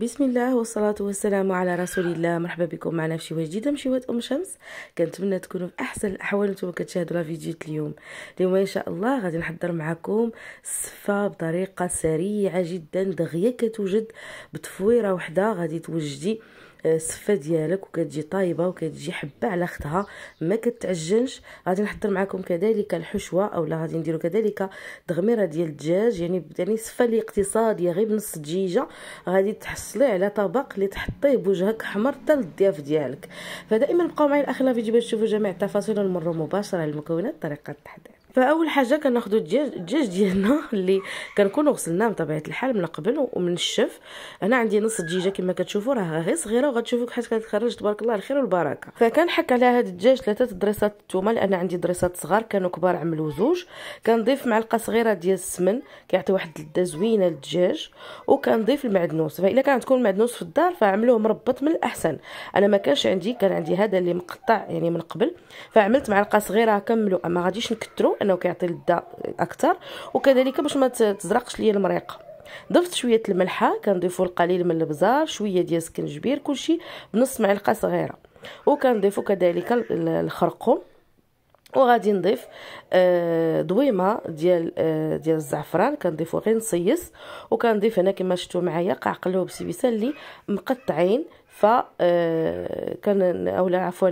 بسم الله والصلاة والسلام على رسول الله مرحبا بكم معنا في شوية جديدة من شوية أم شمس كنتمنى تكونوا في أحسن الأحوال وانتم كتشاهدوا لا فيديو اليوم اليوم إن شاء الله غادي نحضر معكم صفه بطريقة سريعة جدا دغيا كتوجد بتفويرة وحدة غادي توجدي السفه ديالك وكتجي طايبه وكتجي حبه على اختها ما كتعجنش غادي نحضر معكم كذلك الحشوه اولا غادي نديرو كذلك تغميره ديال الدجاج يعني يعني السفه اللي اقتصاديه غير بنص دجيجه غادي تحصلي على طبق اللي تحطيه بوجهك حمر حتى للضياف ديالك فدائما بقاو معايا لاخر الفيديو باش تشوفوا جميع التفاصيل ونمروا مباشره على المكونات طريقه التحضير فاول حاجه كناخذوا الدجاج الدجاج ديالنا اللي كنكونوا غسلناه بطبيعه الحال من قبل ومن الشف انا عندي نص دجيجه كما كتشوفوا راه غير صغيره وغتشوفوا حيت كتخرج تبارك الله الخير والبركه فكنحك على هذا الدجاج ثلاثه دريسات الثومه لان عندي دريسات صغار كانوا كبار عملوا زوج كنضيف معلقه صغيره ديال السمن كيعطي واحد اللذه زوينه للدجاج وكنضيف المعدنوس فالا كان عندكم المعدنوس في الدار فعملوه مربط من الاحسن انا ما كانش عندي كان عندي هذا اللي مقطع يعني من قبل فعملت معلقه صغيره كملوا ما غاديش نكثروا انه كيعطي اللذه اكثر وكذلك باش ما تزرقش ليا المريقه ضفت شويه الملحه كنضيفوا القليل من البزار شويه ديال السكنجبير كلشي بنص معلقه صغيره وكنضيفوا كذلك الخرقوم وغادي نضيف آه، دويمه ديال آه، ديال الزعفران كنضيفو غير نصيص وكنضيف هنا كما شفتوا معايا قاع قلوب سبيسه اللي مقطعين ف آه، كان اولا عفوا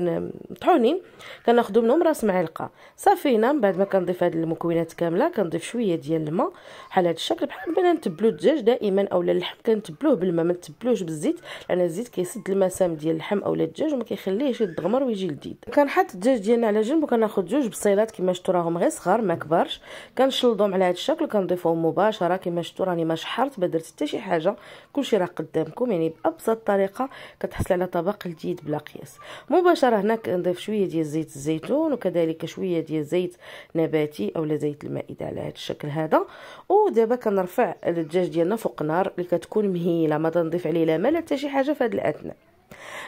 مطحونين كناخذوا منهم راس معلقه صافي هنا من بعد ما كنضيف هاد المكونات كامله كنضيف شويه ديال الماء بحال هاد الشكل بحال بنا نتبلو الدجاج دائما اولا اللحم كنتبلوه بالماء ما نتبلوهش بالزيت لان الزيت كيسد المسام ديال اللحم اولا الدجاج وما كيخليهش يتغمر ويجي لذيذ كنحط الدجاج ديالنا على جنب وكناخذ جوج بصيلات كما شفتوا راهم غير صغار ما كبارش كنشلضهم على هاد الشكل كنضيفهم مباشره كما شفتوا راني ما شحرت ما درت حتى شي حاجه كلشي راه قدامكم يعني بابسط طريقه كتحصل على طبق جديد بلا قياس مباشره هنا كنضيف شويه ديال زيت الزيتون وكذلك شويه ديال زيت نباتي اولا زيت المائده على هذا الشكل هذا ودابا كنرفع الدجاج ديالنا فوق نار اللي كتكون مهيله ما تنضيف عليه لا مال حتى شي حاجه في هذا الاثناء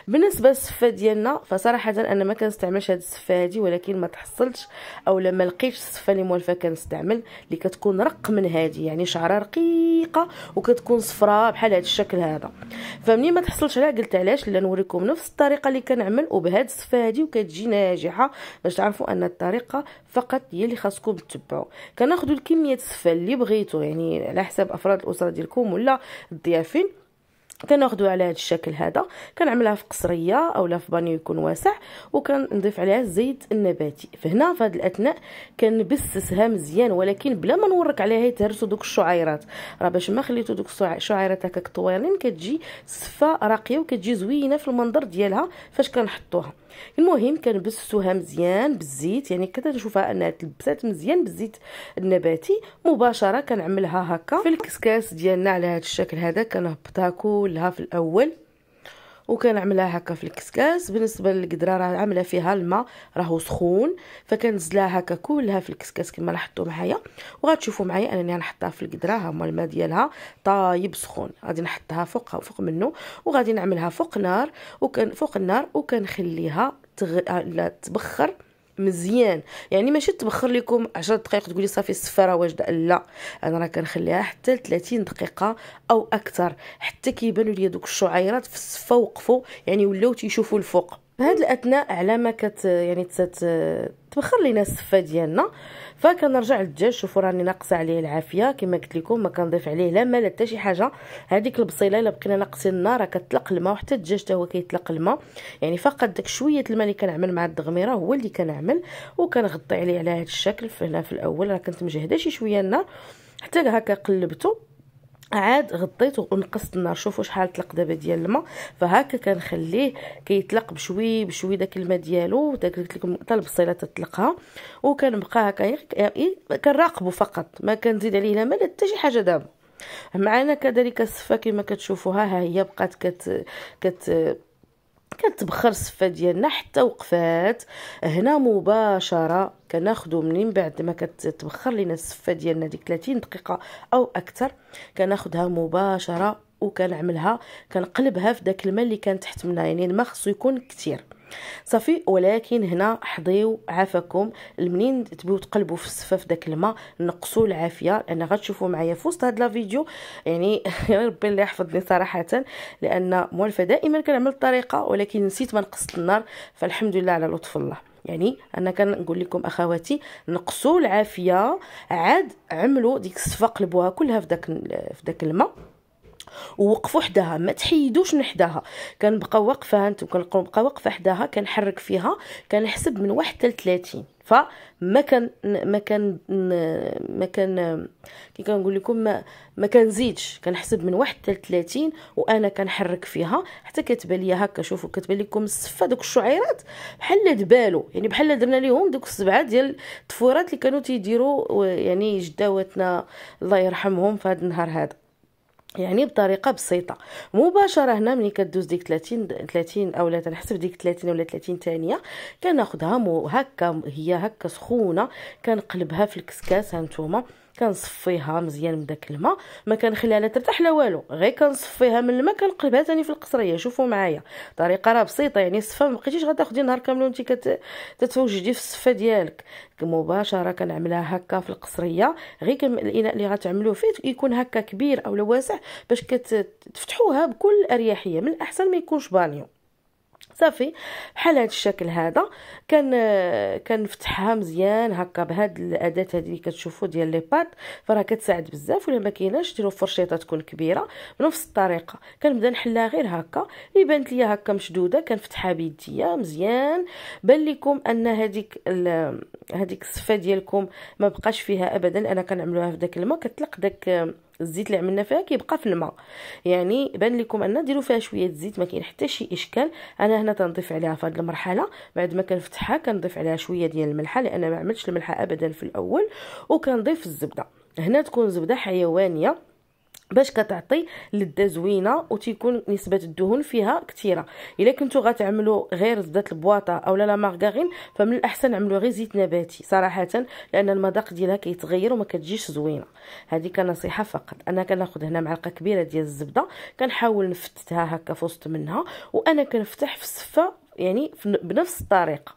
بالنسبه للصفه ديالنا فصراحه انا ما كنستعملش هاد الصفه هادي ولكن ما تحصلتش اولا لما لقيتش السفه اللي موالفه كنستعمل اللي كتكون رق من هادي يعني شعره رقيقه وكتكون صفراء بحال هاد الشكل هذا فمني ما تحصلش عليها قلت علاش لا نوريكم نفس الطريقه اللي كنعمل وبهذه الصفه هادي وكتجي ناجحه باش تعرفوا ان الطريقه فقط هي اللي خاصكم تتبعوا كناخذوا الكميه الصفه اللي بغيتو يعني على حساب افراد الاسره ديالكم ولا الضيافين كناخدو على هذا الشكل هذا كنعملها في قصريه اولا في بانيو يكون واسع وكنضيف عليها الزيت النباتي فهنا في هذه الاثناء كنبسسها مزيان ولكن بلا ما نورك عليها يتهرسوا دوك الشعيرات راه باش ما خليتو دوك الشعيرات هكاك طويلين كتجي صفه راقيه وكتجي زوينه في المنظر ديالها فاش كنحطوها المهم كنبسسوها مزيان بالزيت يعني كتنشوفها انها تلبسات مزيان بالزيت النباتي مباشره كنعملها هكا في الكسكاس ديالنا على هذا الشكل هذا كنهبطها كلها في الاول وكنعملها هكا في الكسكاس بالنسبه للقدره راه عامله فيها الماء راهو سخون فكنزلها هكا كلها في الكسكاس كما لاحظتوا معايا وغتشوفوا معايا انني غنحطها في القدره ها الماء ديالها طايب سخون غادي نحطها فوق فوق منه وغادي نعملها فوق نار وكان فوق النار وكنخليها تغ... آه، تبخر مزيان يعني ماشي تبخر لكم 10 دقائق تقولي صافي الصفاره واجده لا انا راه كنخليها حتى 30 دقيقه او اكثر حتى كيبانوا لي دوك الشعيرات في الصفه وقفوا يعني ولاو تيشوفوا الفوق فهاد الاثناء على ما كت يعني تت تبخر لينا السفه ديالنا فكنرجع للدجاج شوفوا راني ناقصه عليه العافيه كما قلت لكم ما كنضيف عليه لا ما لا حتى شي حاجه هذيك البصيله الا بقينا ناقصين النار راه كتلق الماء وحتى الدجاج حتى هو كيتلق الماء يعني فقط داك شويه الماء اللي كنعمل مع الدغميره هو اللي كنعمل وكنغطي عليه على هذا الشكل هنا في الاول راه كنت مجهده شي شويه النار حتى هكا قلبته عاد غطيت ونقصت النار شوفوا شحال طلق دابا ديال الماء فهكا كنخليه كيطلق بشوي بشوي داك الماء ديالو داك قلت لكم حتى البصيله تطلقها وكنبقى هكا يعني كنراقبو فقط ما كنزيد عليه لا مال حتى شي حاجه دابا معنا كذلك الصفه كما كتشوفوها ها هي بقات كت كت تبخر الصفه ديالنا حتى وقفات هنا مباشره كناخدو منين بعد ما كتبخر لينا الصفه ديالنا ديك 30 دقيقه او اكثر كناخدها مباشره وكنعملها كنقلبها في داك الماء اللي كان تحت منها يعني الماء خصو يكون كتير صافي ولكن هنا حضيو عافاكم منين تبيو تقلبوا في في داك الماء نقصوا العافيه لان غتشوفوا معايا في وسط هاد لا فيديو يعني يا ربي الله يحفظني صراحه لان موالفه دائما كنعمل الطريقه ولكن نسيت ما نقصت النار فالحمد لله على لطف الله يعني انا كنقول لكم اخواتي نقصوا العافيه عاد عملوا ديك الصفه قلبوها كلها في داك في داك الماء ووقفوا حداها ما تحيدوش من حداها كنبقى واقفه انتم كنبقى واقفه حداها كنحرك فيها كنحسب من واحد حتى 30 فما كان ما كان ما كان كي كنقول لكم ما ما كنزيدش كنحسب من واحد حتى 30 وانا كنحرك فيها حتى كتبان ليا هكا شوفوا كتبان لكم الصفه دوك الشعيرات بحال دبالو يعني بحال درنا لهم دوك السبعه ديال الطفورات اللي كانوا تيديروا يعني جداواتنا الله يرحمهم في هذا النهار هذا يعني بطريقه بسيطه مباشره هنا ملي كدوز ديك 30 30 او لا تنحسب ديك 30 ولا 30 ثانيه كناخذها هكا هي هكا سخونه كنقلبها في الكسكاس هانتوما كنصفيها مزيان من داك الماء ما كنخليها لا ترتاح لا والو غير كنصفيها من الماء كنقلبها ثاني في القصريه شوفوا معايا طريقه راه بسيطه يعني الصفه ما بقيتيش غتاخدي نهار كامل وانت كت... في الصفه ديالك مباشره كنعملها هكا في القصريه غير كم الاناء اللي غتعملوه فيه يكون هكا كبير او واسع باش كتفتحوها بكل اريحيه من الاحسن ما يكونش بانيو صافي بحال هذا الشكل هذا كان كنفتحها مزيان هكا بهاد الاداه هذه اللي كتشوفوا ديال لي بات فراه كتساعد بزاف ولا ما كايناش ديروا فرشيطه تكون كبيره بنفس الطريقه كنبدا نحلها غير هكا اللي بانت ليا هكا مشدوده كنفتحها بيديا مزيان بان لكم ان هذيك هذيك الصفه ديالكم ما بقاش فيها ابدا انا كنعملوها في داك الماء كتلق داك الزيت اللي عملنا فيها كيبقى في الماء يعني بان لكم ان ديروا فيها شويه زيت ما كاين حتى شي اشكال انا هنا تنضيف عليها في هذه المرحله بعد ما كنفتحها كنضيف عليها شويه ديال الملحه لان ما عملتش الملحه ابدا في الاول وكنضيف الزبده هنا تكون زبده حيوانيه باش كتعطي لذه زوينه وتيكون نسبه الدهون فيها كثيره الا كنتو غتعملوا غير زبده البواطه اولا لا مارغارين فمن الاحسن عملوا غير زيت نباتي صراحه لان المذاق ديالها كيتغير وما كتجيش زوينه هذه كنصيحه فقط انا كناخذ هنا معلقه كبيره ديال الزبده كنحاول نفتتها هكا فوسط منها وانا كنفتح في الصفه يعني بنفس الطريقه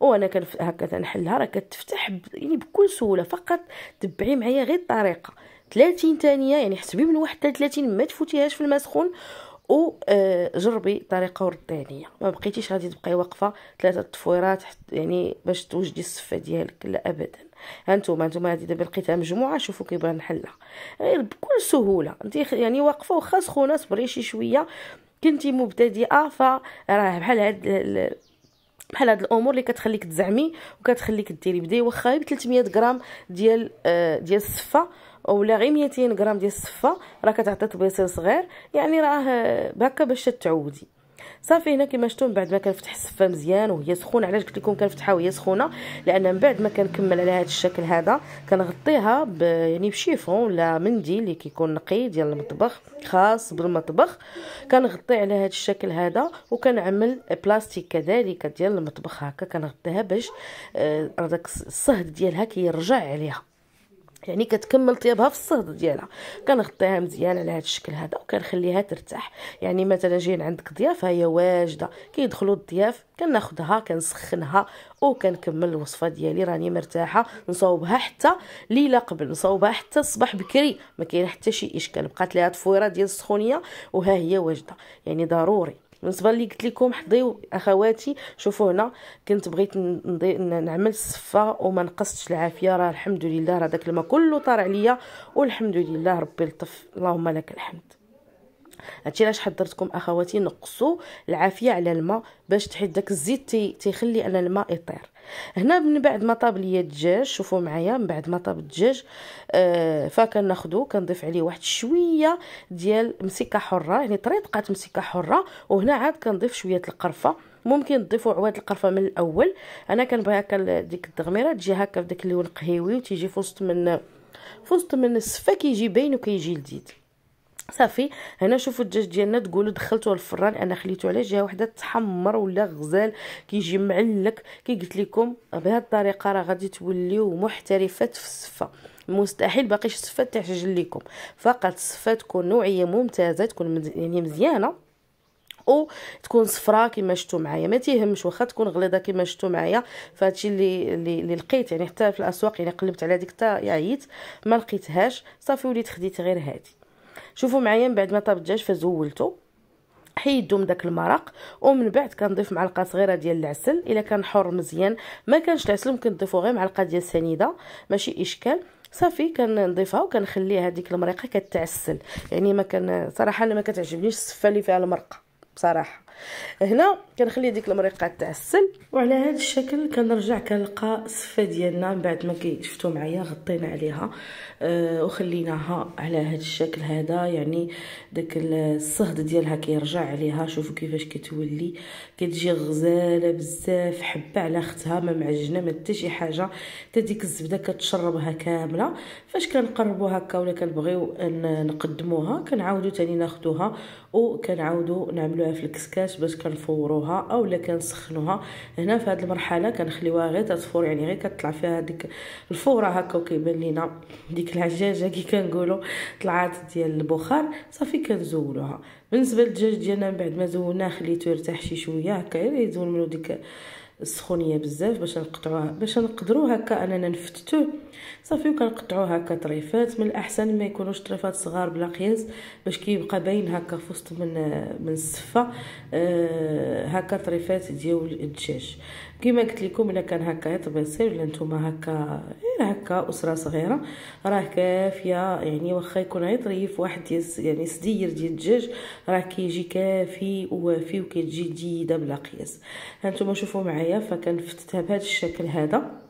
وانا كنف هكا تنحلها راه كتفتح يعني بكل سهوله فقط تبعي معايا غير الطريقه 30 ثانيه يعني حسبي من واحد حتى 30 ما تفوتيهاش في الماء سخون او آه، جربي طريقه وردانيه ما بقيتيش غادي تبقاي واقفه ثلاثه تفويرات يعني باش توجدي الصفه ديالك لا ابدا هانتوما هانتوما هادي دابا لقيتها مجموعه شوفوا كيبغي نحلها غير بكل سهوله انت يعني واقفه وخا سخونه صبري شي شويه كنتي مبتدئه فراه بحال هاد بحال هاد الامور اللي كتخليك تزعمي وكتخليك ديري بداي واخا ب 300 غرام ديال آه، ديال الصفه اولا غير 200 غرام ديال الصفه راه كتعطي طبيصل صغير يعني راه هكا باش تعودي صافي هنا كما شفتوا من بعد ما كنفتح الصفه مزيان وهي سخونه علاش قلت لكم كنفتحها وهي سخونه لان من بعد ما كنكمل على هذا الشكل هذا كنغطيها ب يعني بشيفون ولا منديل اللي كيكون نقي ديال المطبخ خاص بالمطبخ كنغطي على هذا الشكل هذا وكنعمل بلاستيك كذلك ديال المطبخ هكا كنغطيها باش آه، داك الصهد ديالها كيرجع عليها يعني كتكمل طيابها في الصهد ديالها كنغطيها مزيان على هذا الشكل هذا وكنخليها ترتاح يعني مثلا جايين عندك ضيافه هي واجده كيدخلوا الضياف كناخذها كنسخنها وكنكمل الوصفه ديالي راني مرتاحه نصوبها حتى ليله قبل نصوبها حتى الصباح بكري ما كاين حتى شي اشكال بقات ليها تفويره ديال السخونيه وها هي واجده يعني ضروري بالنسبه لي قلت لكم حضيو اخواتي شوفوا هنا كنت بغيت نعمل الصفه وما نقصتش العافيه راه الحمد لله راه داك الماء كله طار عليا والحمد لله ربي لطف اللهم لك الحمد هادشي علاش حضرتكم اخواتي نقصوا العافيه على الماء باش تحيد داك الزيت تي تيخلي ان الماء يطير هنا من بعد ما طاب ليا الدجاج شوفوا معايا من بعد ما طاب الدجاج آه، فكناخذو كنضيف عليه واحد شويه ديال مسكه حره يعني طريقه مسكه حره وهنا عاد كنضيف شويه القرفه ممكن تضيفوا عواد القرفه من الاول انا كنبغي هكا ديك الدغميره تجي هكا بداك اللون قهيوي وتيجي في وسط من في وسط من السفه كيجي باين وكيجي لذيذ صافي هنا شوفوا الدجاج ديالنا تقولوا دخلته الفران انا خليته على جهه واحده تحمر ولا غزال كيجي معلك كي قلت لكم بهذه الطريقه راه غادي توليو محترفات في الصفه مستحيل باقي الصفه تعجل لكم فقط الصفه تكون نوعيه ممتازه تكون يعني مزيانه او تكون صفراء كما شفتوا معايا ما تيهمش واخا تكون غليظه كما شفتوا معايا فهادشي اللي اللي لقيت يعني حتى في الاسواق يعني قلبت على ديك حتى عييت ما لقيتهاش صافي وليت خديت غير هادي شوفوا معايا من بعد ما طاب الدجاج فزولته حيدو من داك المرق ومن بعد كنضيف معلقه صغيره ديال العسل الا كان حر مزيان ما كانش العسل ممكن نضيفو غير معلقه ديال السنيده ماشي اشكال صافي كنضيفها وكنخليها هذيك المريقه كتعسل يعني ما كان صراحه انا ما كتعجبنيش السفه اللي فيها المرقه بصراحه هنا كنخلي ديك المريقه تعسل وعلى هذا الشكل كنرجع كنلقى الصفه ديالنا من بعد ما شفتوا معايا غطينا عليها أه وخليناها على هذا الشكل هذا يعني داك الصهد ديالها كيرجع عليها شوفوا كيفاش كتولي كتجي غزاله بزاف حبه على اختها ما معجنه ما حتى شي حاجه حتى ديك الزبده كتشربها كامله فاش كنقربوا هكا ولا كنبغيو نقدموها كنعاودوا ثاني ناخذوها وكنعاودوا نعملوها في الكسكاس الكاس باش كنفوروها اولا كنسخنوها هنا في هذه المرحله كنخليوها غير تتفور يعني غير كتطلع فيها هذيك الفوره هكا وكيبان لينا ديك العجاجه كي كنقولوا طلعات ديال البخار صافي كنزولوها بالنسبه للدجاج ديالنا من بعد ما زولناه خليته يرتاح شي شويه هكا يزول منو ديك السخونيه بزاف باش نقطعوها باش نقدرو هكا اننا نفتتوه صافي وكنقطعوه هكا طريفات من الاحسن ما يكونوش طريفات صغار بلا قياس باش كيبقى باين هكا في وسط من من الصفه آه، هكا طريفات ديال الدجاج كيما قلت لكم الا كان هكا يطبيع ولا نتوما هكا غير إيه، هكا اسره صغيره راه كافيه يعني واخا يكون غير طريف واحد يعني سدير ديال الدجاج راه كيجي كافي ووافي وكتجي جديده بلا قياس هانتوما شوفوا معايا فكنفتتها بهذا الشكل هذا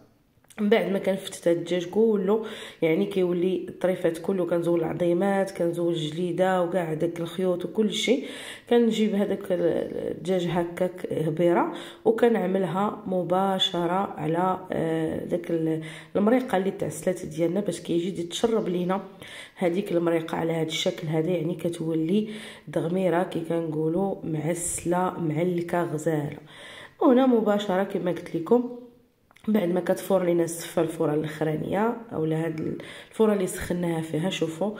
من بعد ما كنفتت هاد الدجاج كله يعني كيولي الطريفات كله كنزول العظيمات كنزول الجليده وكاع داك الخيوط وكل شيء كنجيب هذاك الدجاج هكاك هبيره وكنعملها مباشره على آه، داك المريقه اللي تعسلات ديالنا باش كيجي يتشرب لينا هذيك المريقه على هذا الشكل هذا يعني كتولي دغميره كي كنقولوا معسله معلكه غزاله وهنا مباشره كما قلت لكم بعد ما كتفور لينا السفه الفوره الاخرانيه اولا هاد الفوره اللي سخناها فيها شوفوا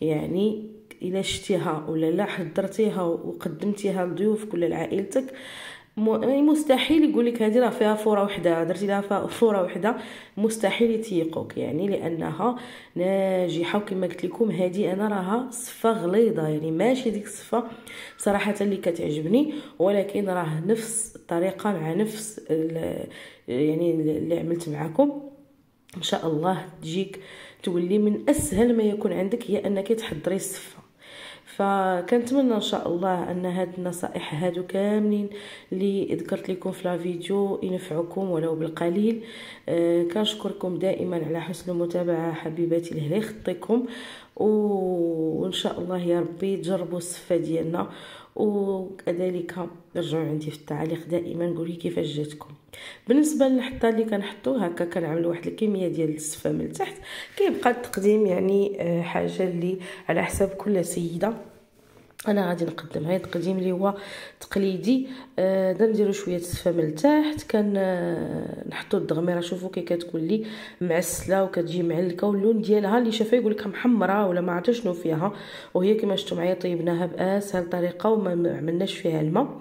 يعني الا شتيها ولا لا حضرتيها وقدمتيها لضيوفك ولا لعائلتك يعني مستحيل يقول لك هذه راه فيها فوره وحده درتي لها فوره وحده مستحيل يتيقوك يعني لانها ناجحه وكما قلت لكم هذه انا راها صفه غليظه يعني ماشي ديك الصفه صراحه اللي كتعجبني ولكن راه نفس الطريقه مع نفس يعني اللي عملت معكم ان شاء الله تجيك تولي من اسهل ما يكون عندك هي انك تحضري الصفه فكنتمنى ان شاء الله ان هاد النصائح هادو كاملين اللي ذكرت لكم في لا فيديو ينفعكم ولو بالقليل آه كنشكركم دائما على حسن المتابعه حبيباتي لهلا يخطيكم وان شاء الله يا ربي تجربوا الصفه ديالنا وكذلك رجعوا عندي في التعليق دائما قولي كيفاش جاتكم بالنسبه للحطه اللي كنحطو هكا كنعملوا واحد الكميه ديال السفه من تحت كيبقى التقديم يعني آه، حاجه اللي على حساب كل سيده انا غادي نقدم هاي التقديم اللي هو تقليدي آه نديرو شويه السفه من التحت كان آه نحطو الدغميره شوفو كي كتكون لي معسله وكتجي معلكه واللون ديالها اللي شافها يقول لك محمره ولا ما عرفتش شنو فيها وهي كما شفتوا معايا طيبناها باسهل طريقه وما عملناش فيها الماء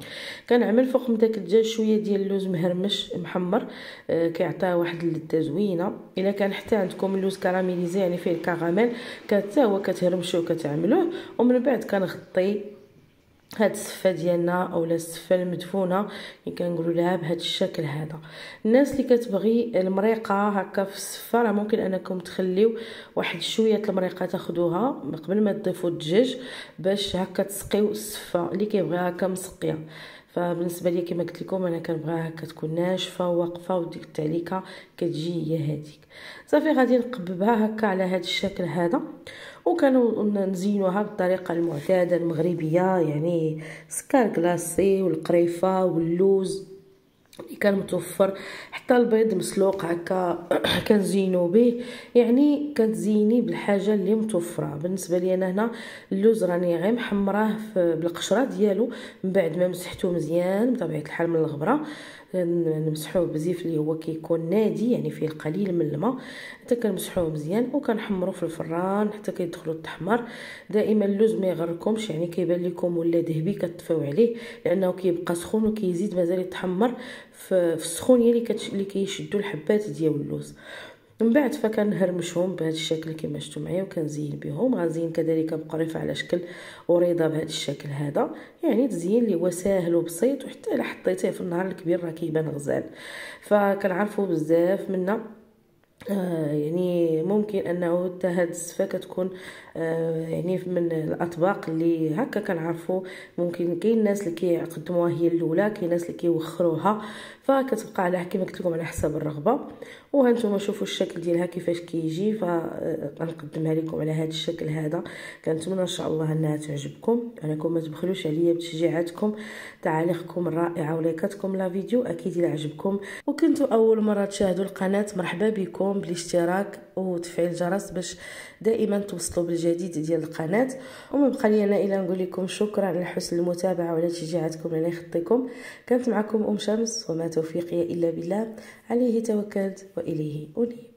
كنعمل فوق من داك الدجاج شويه ديال اللوز مهرمش محمر آه كيعطيها واحد اللذه زوينه الا كان حتى عندكم اللوز كراميليزي يعني فيه الكراميل كتا هو كتهرمشوه وكتعملوه ومن بعد كنغطيه هاد السفه ديالنا اولا السفه المدفونه اللي كنقولوا لها بهاد الشكل هذا الناس اللي كتبغي المريقه هكا في السفه راه ممكن انكم تخليو واحد شويه المريقه تاخذوها قبل ما تضيفوا الدجاج باش هكا تسقيو السفه اللي كيبغيها هكا مسقيه فبالنسبه ليا كما قلت لكم انا كنبغيها هكا تكون ناشفه وواقفه وديك التعليكه كتجي هي هذيك صافي غادي نقببها هكا على هذا الشكل هذا وكانوا نزينوها بالطريقه المعتاده المغربيه يعني سكر كلاصي والقريفه واللوز اللي كان متوفر حتى البيض مسلوق هكا كنزينو به يعني كتزيني بالحاجه اللي متوفره بالنسبه لي انا هنا اللوز راني غير محمراه بالقشره ديالو من بعد ما مسحته مزيان بطبيعه الحال من الغبره نمسحوه بزيف اللي هو كيكون نادي يعني فيه القليل من الماء حتى كنمسحوه مزيان وكنحمرو في الفران حتى كيدخلوا التحمر دائما اللوز ما يغركمش يعني كيبان لكم ولا ذهبي كطفيو عليه لانه كيبقى سخون وكيزيد مازال يتحمر في السخونيه اللي كتش... اللي كيشدوا الحبات ديال اللوز من بعد فكنهرمشهم بهذا الشكل كما شفتوا معايا وكنزين بهم غنزين كذلك بقريفه على شكل وريضه بهذا الشكل هذا يعني تزيين اللي هو ساهل وبسيط وحتى الا حطيتيه في النهار الكبير راه كيبان غزال فكنعرفوا بزاف منا آه يعني ممكن انه حتى هاد السفه كتكون آه، يعني من الاطباق اللي هكا كنعرفوا ممكن كاين الناس اللي كيقدموها هي الاولى كاين الناس اللي كيوخروها فكتبقى على كما قلت لكم على حسب الرغبه وهانتوما شوفوا الشكل ديالها كيفاش كيجي فغنقدمها لكم على هذا الشكل هذا كنتمنى ان شاء الله انها تعجبكم انكم ما تبخلوش عليا بتشجيعاتكم تعاليقكم الرائعه ولايكاتكم لا فيديو اكيد الى عجبكم وكنتوا اول مره تشاهدوا القناه مرحبا بكم بالاشتراك وتفعيل الجرس باش دائما توصلوا بالجديد الجديد ديال القناه وما بقى لي انا الا نقول لكم شكرا على حسن المتابعه وعلى تشجيعاتكم اللي يخطيكم كانت معكم ام شمس وما توفيقي الا بالله عليه توكلت واليه انيب